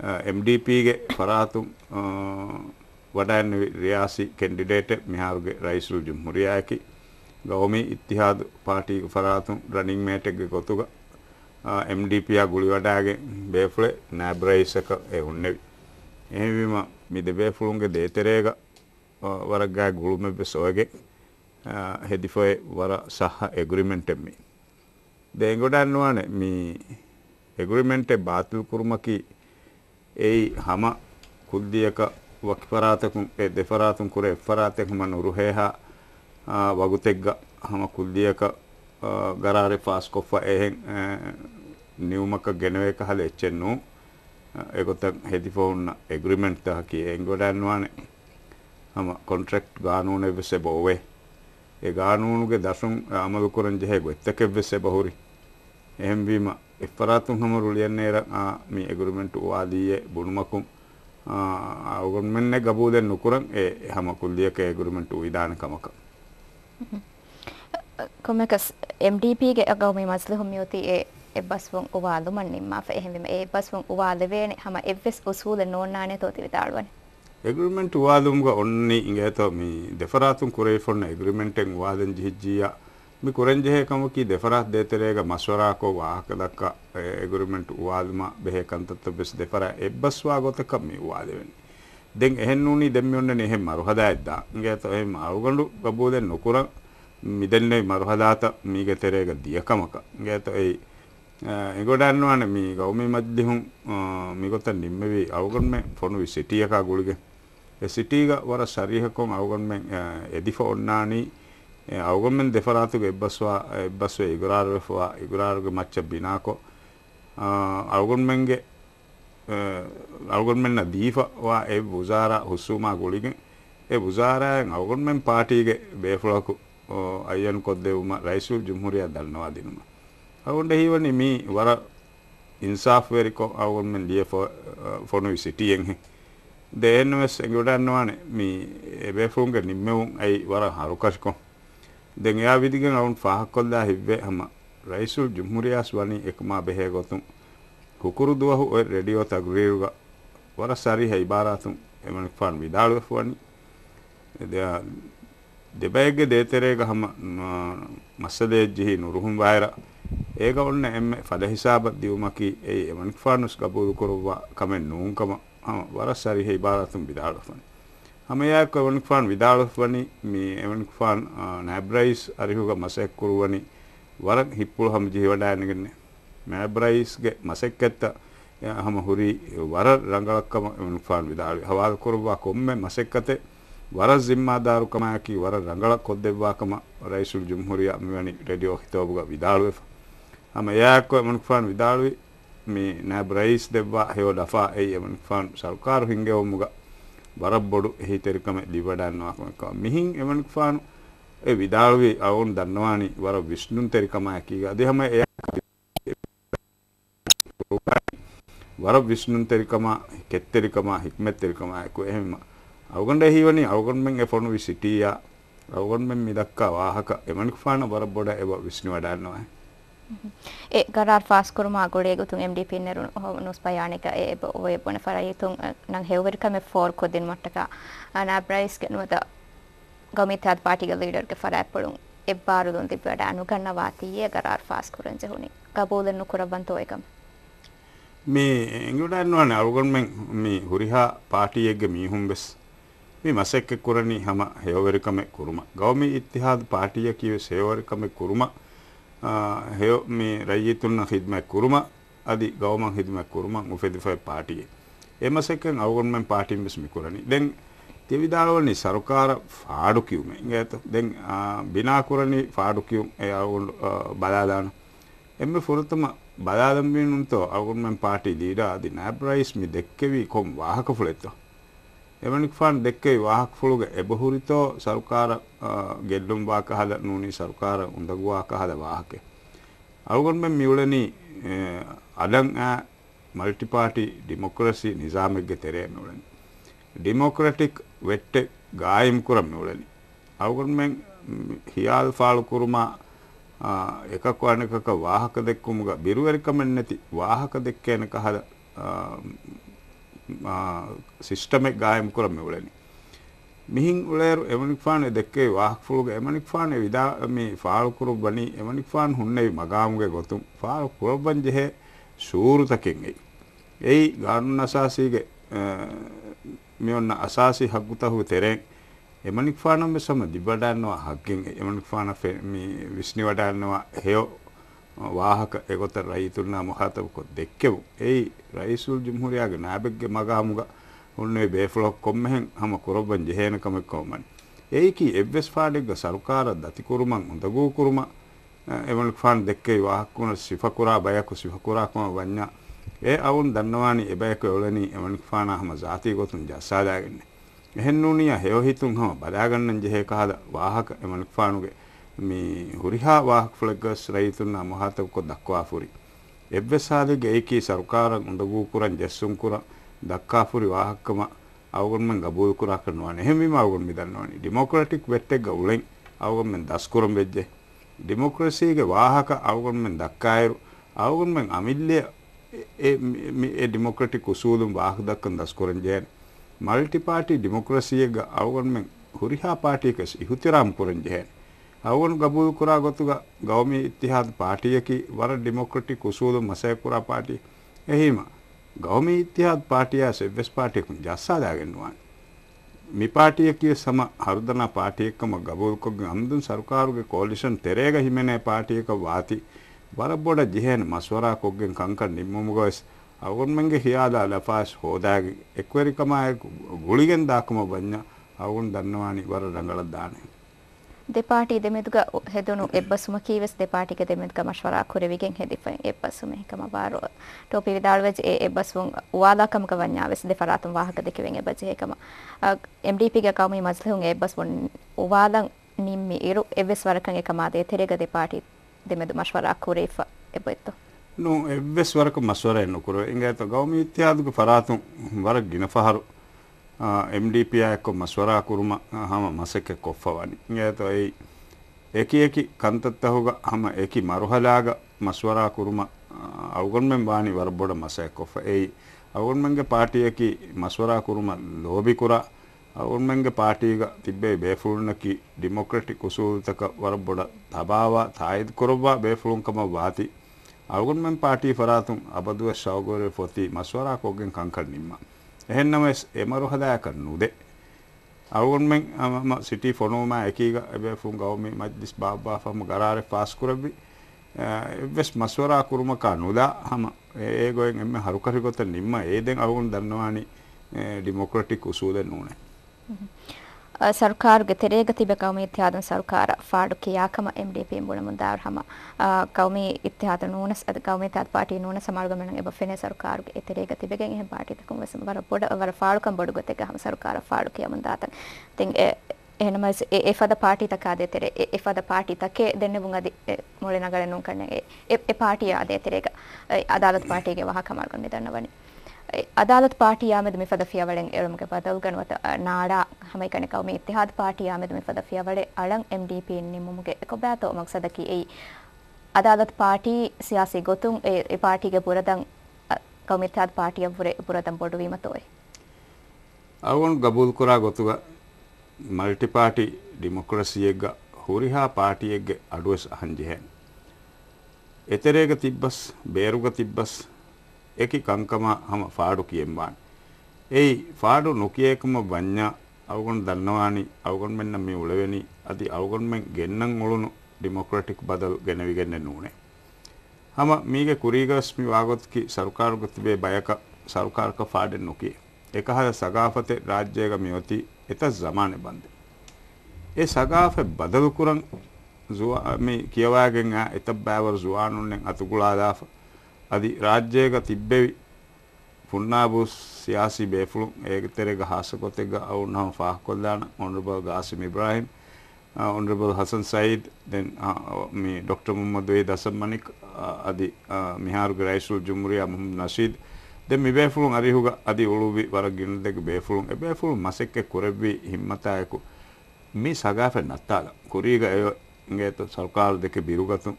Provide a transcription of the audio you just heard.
එම් ඩීපීගේ පරාතුම් වඩාන් රියාසි කෙන්ඩිඩේට මිහාරුගේ රයිසුල් ජුම්හුරියායකි ගෞමී ඉත්තිහාදු පාටීක පරාතුම් රනිින් මේටක්ගේ කොතුග එම්ඩපයා ගුලි වඩාගේ බේෆුලේ නෑබ්‍රයිසක එවුන්නෙවි එහෙවිම මිද බේෆුළුන්ගේ දේතරේග වරගගා ගුළුම බෙසෝයගේ හෙදිෆොය වර සහ එගුරිමෙන්ටෙම්මි දෙගොඩන්නුවන මේ එගුරිමෙන්ටේ බාතුල් කුරුමකි ඒ හැම කුද්දියක වක්පරාතකුම් ඒ දෙපරාතුම් කුරේ එපරාතකම නුරුහෙහා වගුතෙක්ග හැම කුද්දියක ගරාරේ පාස්කොෆ්ෆ එහෙන් නියුමක ගෙනවේක හල එච්චෙන්නු ඒකොත හෙදි ෆෝන් ඇග්‍රීමෙන්ට් එක කී එංගොඩන්වානේ හැම කොන්ට්‍රැක්ට් ගානූනේ වෙසේ බොවේ ඒ ගානූනුගේ දසුන් අමලු කරන් ජෙහෙ ගොත්තකෙ වෙසේ බහුරි එහෙම්වීම ಎಫರಾತುಂ ಹಮ ರುಳಿಯನ್ನೇರ ಮಿ ಎಗ್ರಿಮೆಂಟ್ ವಾದಿಯೆ ಬುಣುಮಕುಂ ಅವಗೊಮ್ಮೆ ಗಬೂದೆ ನುಕುರಂ ಎ ಹಮ ಕುಲ್ದಿಯಕ್ಕೆ ಎಗ್ರಿಮೆಂಟ್ ವಿಧಾನ ಕಮಕ ಕೊಮೆಕಸ್ ಎಂಡಿಪಿಗೆ ಅಗೌಮಿ ಮಸ್ಲು ಹುಮ್ಯೋತಿ ಎ එබස්වුන් උවාලුමන් නිම්මා එහෙම ඒ බස්වුන් උවාලවේන හම එවස් උසූල නෝන්නානය තෝතිරිතාළුවන එග්‍රමෙන්ට් වාදුම්ග ඔන්න ඉගේතෝ මේ දෙෆරාතුන් කුරේ ෆොන්න එග්‍රමෙන්ටෙන් වාදෙන් ජිහිජ්ජියා ಮಿ ಕುರಂಜೆಹೆ ಕಮಕಿ ದೆಫರಾ ದೇತೆರೇಗ ಮಸ್ವರಾಕೋ ವಾಹಕ ದಕ್ಕ ಎಗ್ರಿಮೆಂಟ್ ಉವಾದಿಮ ಬೆಹೆ ಕಂತತ್ತ ಬೆಸ್ ದೆಫರ ಎಬ್ಬಸ್ವಾ ಗೊತಕ ಮಿ ಉವಾದೆವೆನಿ ದೆನ್ ಎಹೆನ್ನೂನಿ ದೆಮ್ಮಿಯೊಂಡನೆ ಎಹೆ ಮರುಹದಾಯಿದ್ದ ಇಂಗೆತ ಎಹೆ ಮಾವುಗಂಡು ಗಬ್ಬೂದೆ ನುಕುರ ಮಿದೆನ್ನೆ ಮರುಹದಾತ ಮೀಗೆ ತೆರೇಗ ದಿಯಕಮಕ ಇಂಗೆತ ಎಯ್ ಎಗೊಡಾನ್ನುವಾನೆ ಮಿ ಗೌಮಿ ಮದ್ದಿಹುಂ ಮಿಗೊತ್ತ ನಿಮ್ಮೆವಿ ಅವುಗಣ್ಮೆ ಫೊನುವಿ ಸಿಟಿಯಕ ಗುಳಿಗೆ ಸಿಟಿಗ ವರ ಸರಿಹಕೊಂ ಅವುಗಣ್ಮೆ ಎದಿಫ ಒಣ್ಣಾನಿ ಅವಗೊಮ್ಮೆಂದು ದೆಫರಾತುಗೆ ಎಬ್ಬಸ್ವ ಎಬ್ಬಸ್ವ ಇಗುರಾರ್ವೆಫುವ ಇಗುರಾರ್ಗೆ ಮಚ್ಚ ಬಿನಾಕೊ ಅವಗೊಮ್ಮೆಂಗೆ ಅವಗೊಮ್ಮೆನ್ನ ದೀಫ ವಾ ಎ ಬುಜಾರ ಹುಸ್ಸುಮಾ ಗುಳಿಗೆ ಎ ಬುಜಾರ ಅವಗೊಮ್ಮೆನ್ ಪಾರ್ಟಿಗೆ ಬೇಫುಳಕು ಅಯ್ಯನ್ ಕೊದ್ದೆವುಮ ರೈಸು ಜುಮ್ಹುರಿಯ ದಲ್ನವಾ ದಿನುಮ ಅವಗೊಂಡೆ ಹೀವನಿ ಮೀ ವರ ಇನ್ಸಾಫ್ ವೆರಿಕೊ ಅವಗೊಮ್ಮೆನ್ ಲಿಯ ಫೊನುವಿ ಸಿಟಿಯಂಗೆ දේනුවස් එගොඩන්නවානේ මේ එබේෆුන්ගේ නිම්මවුන් ඇයි වර හරුකශකොන් දෙන් එයා විදිගෙන් අවුන් පහක් කොල්ලා හිව්වේ හම රයිසුල් ජුම්හුරියාස් වනි එකමා බෙහේ ගොතුන් කුකුරු දුවහු ඔය රෙඩියෝ තග්රීරුග වර සරි හයිබාරාතුන් එමනි ෆාන් විදාළුවෙෆ් වනි එදයා දෙබයගේ දේතරේග හම මස්සදේ ජිහි නුරුහුම් වයර ඒක ඔන්න එම ෆද හිසාබ දියුමකි ඒ එමනි ෆානුස් ගබුදු කරුවා කමෙන් නූන්කම හම වර සරි හයිබාරාතුන් විදාළුවෙෆ් වනි ಹಮೆಯಾಕ ಎವನ್ಫಾನ್ ವಿದಾಳವನಿ ಮೀ ಎವನ್ಫಾನ್ ನ್ಯಾಬ್ರೈಸ್ ಅರಿಹುಗ ಮಸೆಕ್ ಕುರುವನಿ ವರಕ್ ಹಿಪ್ಪುಳು ಹಮ ಜೀವಡಾಯನಗನ್ನೆ ಮ್ಯಾಬ್ರೈಸ್ಗೆ ಮಸೆಕ್ಕೆತ್ತ ಹಮ ಹುರಿ ವರ ರಂಗಳಕ್ಕಮ ಎವನ್ಫಾನ್ ವಿದಾಳಿ ಹವಾದ ಕುರುವಾ ಕೊಮ್ಮೆ ಮಸೆಕ್ಕತೆ ವರ ಜಿಮ್ಮಾದಾರುಕಮಾಕಿ ವರ ರಂಗಳ ಕೊದ್ದೆವ್ವಾಕಮ ರೈಸುಲ್ ಜುಮ್ಹುರಿಯ ಮಿವನಿ ರೇಡಿಯೋ ಹಿತೋಬುಗ ವಿದಾಳುವೆ ಹಮ ಯಾಕ ಎವನ್ಫಾನ್ ವಿದಾಳುವಿ ಮೀ ನ್ಯಾಬ್ರೈಸ್ ದೆವ್ವಾ ಹೇಯೋ ಡಫಾ ಐ ಎವನ್ಫಾನ್ ಸರ್ಕಾರ ಹಿಂಗೆ ಒಮ್ಮುಗ ಬರಬ್ಬಡು ಹೀತೆರಿಕಮೆ ದಿವಡನ್ನವಾಕಮೆಕ ಮಿಹಿಂ ಎವನ್ಕಫಾನು ಎ ವಿದಾಳುವಿ ಅವನ್ ದನ್ನವಾಣಿ ವರ ವಿಷ್ಣುನ್ ತೆರಿಕಮ ಹಾಕೀಗ ಅದೇಹಮ ಎ ವರ ವಿಷ್ಣುನ್ ತೆರಿಕಮ ಕೆತ್ತೆರಿಕಮ ಹಿಕ್ಮೆತ್ ತೆರಿಕಮ ಹಾಕು ಎಹೆಮ ಅವಗಂಡ ಹೀವನಿ ಅವಗಂಡ್ಮೆಂಗೆ ಫೋನು ವಿ ಸಿಟಿಯ ಅವಗಂಡ್ಮೆಂ ಮಿದಕ್ಕ ವಾಹಕ ಎಮನ್ಕಫಾನ ಬರಬ್ಬಡ ಎವ ವಿಷ್ಣು ವಡನ್ನವಾ ඒ ගරාර් ෆාස්කරු මාගොලේ ගුතුන් MDP නෙරු නුස්පයානික ඒ ඔය බොන ෆරයිතුන් නං හෙවරිකම ෆෝර් කොදින් මට්ටක අනා බ්‍රයිස් ගෙනුවත ගමිතත් පාටික ලීඩර්ක ෆරෑප්පලුන් එබ්බාරුදුන් තිබ්බට අනුගන්නවාතීය ගරාර් ෆාස්කරුන් ජහුනි ගබෝලෙන් නුකරබන්තෝ එකම මේ එංගුඩන්නවන අරුගොන්මෙන් මේ හුරිහා පාටියෙක්ග මීහුම් බෙස් මේ මසෙක්ක කුරණී හම හෙවරිකම කුරුම ගෞමි ඉතිහාද පාටිය කිව සේවරිකම කුරුමා හෙෝ මේ රජතුන්න හිදමැක් කුරුම අධි ගවමන් හිදමැක් කුරුමන් උපෙදිෆයි පාටිය එමසකෙන් අවගොන්මෙන් පාටිම් බිස්මිකුරණි දැන් තිවිදාවලනි සරුකාර ෆාඩු කිව්ම ඇත දැන් බිනාකුරණි ෆාඩු කිවුම් එ අවුන් බලාදාන එම ෆුරතම බලාදම්බිනුන්තෝ අවගුන්මෙන් පාටි දීඩා අධි නෑබ්‍රයිස්මි දෙක්කවී කොම් වාහක ෆුලෙත්තෝ එවැනික්ෆාන් දෙක්කයි වාහක්ෆුළුග එබහුරිතෝ සරුකාර ගෙඩ්ඩුම් වාකහද නූනි සරුකාර උඳගවාකහද වාහකේ. අරුගොන්ම මිවලනී අඩන් ෑ මල්ටිපාටි ඩිමොක්‍රසි නිසාමක්ග තෙරේ මෙවලනි. ඩිමොක්‍රටික් වෙට්ට ගායම් කුරම් මෙවලනි. අරුගොන්මෙන් හියාල් ෆාලු කුරුමා එකක් අනකක වාහක දෙක්කුමග බිරුවරිකමෙන් නැති වාහක දෙක්කේන කහද ಸಿಸ್ಟಮಿಕ್ ಗಾಯಂ ಕುಲ ಮೆವುಳೆನಿ මිහින් උලේරු එමනික් ෆානේ දෙක්කේ වාහක් ෆුලුගේ එමනික් ෆානේ විදා මේ ෆාල් කුරු බනි එමනික් ෆාන් හුන්නේ මගාමුගේ ගොතුම් ෆාල් කුරබන් ජෙහෙ සූරුතකෙන් එයි එයි ගානුන් අසාසීගේ මෙන්න අසාසි හග්ගුතහු තෙරෙන් එමනික් ෆානම් සම දිබඩන්නවා හග්ගෙන් එමනික් ෆාන මේ විස්නි වඩන්නවා හේයෝ ವಾಹಕ ಎಗೊತ್ತ ರೈತುಲ್ನ ಮುಹಾತಬಕೊ ದೆಕ್ಕೆವು ಏಯ್ ರೈಸುಲ್ ಜುಮ್ಹುರಿಯಾಗ ನಾಬೆಗ್ಗೆ ಮಗ ಹಮುಗ ಉಣ್ಣೆ ಬೇಫುಳಕ್ ಕೊಮ್ಮೆಹೆಂ ಹಮ ಕುರೊಬ್ಬನ್ ಜೆಹೇನ ಕಮೆಕ್ಕೊಮ್ಮನ್ ಏಯ್ಕಿ ಎವ್ವೆಸ್ ಫಾಡಿಗ್ಗ ಸರ್ಕಾರ ದತಿಕುರುಮನ್ ಉಂದಗೂ ಕುರುಮ ಎಮಲ್ಕ್ ಫಾನ್ ದೆಕ್ಕೆ ವಾಹಕ್ಕುನ ಸಿಫಕುರಾ ಬಯಕು ಸಿಫಕುರಾ ಕೊಮ ವಂಜ ಏ ಅವನ್ ದನ್ನವಾನಿ ಎಬಯಕು ಎವಳನಿ ಎಮಲ್ಕ್ ಫಾನ ಹಮ ಜಾತಿ ಗೊತ್ತುನ್ ಜಸ್ಸಾದಾಗನ್ನೆ ಎಹೆನ್ನೂನಿಯ ಹೇವಹಿತುನ್ ಹಮ ಬದಾಗಣ್ಣನ್ ಜೆಹೇ ಕಹದ ವಾಹಕ ಎಮಲ್ಕ್ ಫಾನುಗೆ මේ ಹುರಿಹಾ ವಾಹಕ್ಫುಳಗಸ್ ರೈತುನ್ನ ಮಹಾತಕ್ಕು ದಕ್ವಾಫುರಿ ಎಬ್ಬೆಸಾದಿಗೆ ಏಕಿ ಸರ್ಕಾರ ಉಂಡಗೂಕುರನ್ ಜಸ್ಸುಂಕುರ ದಕ್ಕಾಫುರಿ ವಾಹಕ್ಕಮ ಅವಗನ್ಮೆನ್ ಗಬೂಕುರ ಕಣ್ವಾನೆ ಹೆಮ್ಮಿಮ ಅವಗನ್ಮಿ ದನ್ವಾನಿ ಡಿಮೋಕ್ರಾಟಿಕ್ ವೆಟ್ಟೆಗ್ಗ ಉಳೆಂ ಅವಗನ್ಮೆನ್ ದಸ್ಕುರಂ ವೆಜ್ಜೆ ಡಿಮೋಕ್ರಸಿಗೆ ವಾಹಕ ಅವಗನ್ಮೆನ್ ದಕ್ಕಾಯರು ಅವಗನ್ಮೆನ್ ಅಮಿಲ್ಯ ಎ ಡಿಮೋಕ್ರಟಿಕ್ ಉಸೂಲುಂ ವಾಹಕ ದಕ್ಕನ್ ದಸ್ಕುರಂ ಜೇನ್ ಮಲ್ಟಿಪಾರ್ಟಿ ಡಿಮೋಕ್ರಸಿಯಗ ಅವಗನ್ಮೆನ್ ಹುರಿಹಾ ಪಾರ್ಟಿಕಸ್ ಇಹುತಿರಾಮ್ ಕುರಂ ಜೇನ್ ಅವನು ಗಬೂದು ಕುರಾ ಗೊತ್ತುಗ ಗೌಮಿ ಇತಿಹಾದ್ ಪಾರ್ಟಿಯಕಿ ವರ ಡೆಮೊಕ್ರೆಟಿಕ್ ಉಸೂಲು ಮಸೈಪುರಾ ಪಾರ್ಟಿ ಎಹೀಮ ಗೌಮಿ ಇತಿಹಾದ್ ಪಾರ್ಟಿಯ ಸೆವ್ವೆಸ್ ಪಾರ್ಟಿಯಕು ಜಸ್ಸಾದಾಗೆನ್ನುವಾನ್ ಮಿ ಪಾರ್ಟಿಯಕಿಯ ಸಮ ಹರುದನ ಪಾರ್ಟಿಯಕ್ಕಮ ಗಬೂದುಕೊಗ್ ಅಂದು ಸರ್ಕಾರಗೆ ಕೋಲಿಷನ್ ತೆರೆಗ ಹಿಮೆನೆ ಪಾರ್ಟಿಯಕ ವಾತಿ ವರಬ್ಬೊಡ ಜಿಹೇನ್ ಮಸ್ವರಾ ಕೊಗ್ಗೆನ್ ಕಂಕರ್ ನಿಮ್ಮಮುಗೊಯಸ್ ಅವನ್ಮಂಗೆ ಹಿಯಾದ ಲಫಾಸ್ ಹೋದಾಗಿ ಎಕ್ವರಿಕಮ ಗುಳಿಗೆನ್ ದಾಕುಮ ಬಂಜ ಅವನ್ ದನ್ನವಾಣಿ ವರ ರಂಗಳದ್ದಾನೆ දෙපාටි දෙමෙදුග හෙදුණු එබ්බසුම කීවස් දෙපාටික දෙමෙදුග මශවරා කුරවිගෙන් හෙදිපෙන් එබ්බසුම එකම වාරෝ ටෝපි විදාල්වජ ඒ එබ්බසුම් උවාදාකමක වඤ්ඤාවස් දෙපරාතුම් වාහක දෙකෙන් එබ්බජ එකම MDP ග කවමි මස්ලහුන් එබ්බසුම් උවාදන් නිම්මි ඉරු එවස් වරකන් එකමාදේ තෙරෙග දෙපාටි දෙමෙදු මශවරා කුරේෆ එබෙත්තු නු එබ්බස් වරක මස්වරෙන් නුකුර එංගයත ගෞමි ඉත්‍යාදුක පරාතුම් වරක් ගින ෆහරු MDP එක්කො මස්වරා කුරුම හම මසෙක කොෆවනි ඒතෝ ඒ ඒකි ඒකි කන්තත්තහුග හම ඒකි මරුහලාග මස්වරා කුරුම අවගොන්මෙන් බානි වරබොඩ මසෙක කොෆ ඒ අවගොන්මන්ගේ පාටියකි මස්වරා කුරුම ලෝබි කුරා අවුන්මන්ගේ පාටීග තිබ්බේ බේෆුල්නකි ඩිමොක්‍රටික් උසූල්තක වරබොඩ තබාවා තායිද කොරබවා බේෆුලුන්කම වාති අවුන්මන් පාටී ෆරාතුන් අබදුව ශවගෝරය පොති මස්වරා කෝගෙන් කංකල් නිම්මා එහෙන්නම එමරු හදා කරනුදේ අවුන්මෙන් අම සිටි ෆොනෝම එකීග එබෙෆුන් ගවමි මජ්ලිස් බාබා ෆම ගරාරේ පාස් කරබි එවස් මස්වරා කුරුම කනුදා හම ඒ ගොයෙන් එම්ම හරු කරි ගොත නිම්ම ඒ දැන් අවුන් දන්නවානි ඩෙමොක්‍රටික් උසූදෙන් නෝනේ ಸರ್ಕಾರಗೆ ತೆರೆಗ ತಿಬೆಕೌಮಿ ಇತ್ಯಾದನ ಸರ್ಕಾರ ಫಾಡುಕ್ಕೆ ಯಾಕಮ ಎಂ ಡಿ ಪಿ ಎಂಬುಣ ಮುಂದಾವ್ರ ಹಮ ಕೌಮಿ ಇತ್ಯಾದ ನೂನ ಅದು ಕೌಮಿ ಇತ್ಯಾದ ಪಾರ್ಟಿ ನೂನ ಸಮಾಳಗಮನ ಎಂಬ ಫೆನೆ ಸರ್ಕಾರಗೆ ತೆರೆಗ ತಿಬೆಗೆ ಎಂ ಪಾರ್ಟಿ ತಕುಂ ವಸಮ ವರ ಬೊಡ ವರ ಫಾಳುಕಂ ಬೊಡು ಗೊತ್ತೆಗೆ ಹಮ ಸರ್ಕಾರ ಫಾಡುಕ್ಕೆ ಮುಂದಾತ ತಿಂಗ್ එහෙනම එෆද පාටි තකා දෙතෙරේ එෆද පාටි තකේ දෙන්න බුන් අදි මොලේ නගලනුම් කන්නේ ඒ පාටි ආදේ තෙරේක අදාළත් පාටියගේ වහකමල් ගන්න දන්නවනේ අදාලත් පාටියාමද මේ ෆදෆිය වලෙන් එළමක පදල් ගනවත නාඩා හමයි කනකව මේ ඉතිහාද පාටියාමද මේ ෆදෆිය වලේ අලං MDP නිමුමුගේ කොබෑතෝ මක්සදකි ඒ අදාලත් පාටි සියාසී ගොතුන් ඒ පාටිගේ පුරදන් කමිතාත් පාටිය පුරේ පුරදන් බොඩුවීම තෝයි අවුන් ගබුල් කුරා ගොතුග මල්ටි පාටි ඩිමොක්‍රසියෙක්ග හුරිහා පාටියෙක්ගේ අඩුවස් අහන්ජිහෙන් එතරේක තිබ්බස් බේරුග තිබ්බස් eki kankama hama faadu kiyenmaan ei faadu nokiyekuma banya අවගොන් දන්නවානි අවගොන් මෙන්න මේ උලවෙනි අති අවගොන් මෙන් ගෙන්නම් උළුණු ඩෙමොක්‍රටික් බදල් ගෙනවිගෙන්නේ නූනේ ಹಮ ಮೀಗೆ ಕುರಿಗಸ್ಮಿ ವಾಗೊತ್ಕಿ ಸರ್ಕಾರಗ ತಿಬೆ ಬಯಕ ಸರ್ಕಾರಕ ಫಾಡೆ ನುಕಿ ಏಕಹದ ಸಗಾಫತೆ ರಾಜ್ಯಗ ಮಿಯೊತಿ ಎತ ಜಮಾನೆ ಬಂದೆ ಎ ಸಗಾಫೆ ಬದಲು ಕುರಂ ಜುವಾ ಮಿ ಕಿಯವಾಗೆಂಗ ಎತ ಬಾವರ್ ಜುವಾನುನ್ನೆ ಅತುಗುಳಾದಾಫ అది ರಾಜ್ಯಗ ತಿಬ್ಬೆವಿ ಪುನ್ನಾಬುಸ್ ಸಿಯಾಸಿ ಬೇಫುಳು ಏಗತೆರೆಗ ಹಾಸಕೊತೆಗ ಅವ್ನ ನಾವು ಫಾಹ್ಕೊಲ್ದಾಣ ಆನರಬಲ್ ಗಾಸಿಮ್ ಇಬ್ರಾಹಿಂ ಆನರಬಲ್ ಹಸನ್ ಸಯೀದ್ ದೆನ್ ಮಿ ಡಾಕ್ಟರ್ ಮೊಹಮ್ಮದ್ ವೇದ್ ಹಸನ್ ಮನಿಕ್ ಅದಿ ಮಿಹಾರುಗ ರೈಸುಲ್ ಜುಮ್ರಿಯಾ ಮೊಹಮ್ಮದ್ ನಶೀದ್ ದೆನ್ ಮಿ ಬೇಫುಳು ಅರಿಹುಗ ಅದಿ ಉಳುವಿ ವರಗಿನದೆಗ ಬೇಫುಳು ಎ ಬೇಫುಳು ಮಸೆಕ್ಕೆ ಕುರೆಬ್ಬಿ ಹಿಮ್ಮತಾಯಕು ಮಿ ಸಗಾಫೆ ನತ್ತಾಲ ಕುರಿಗ ಏ ಇಂಗೇತು ಸರ್ಕಾರದಕ್ಕೆ ಬಿರುಗತು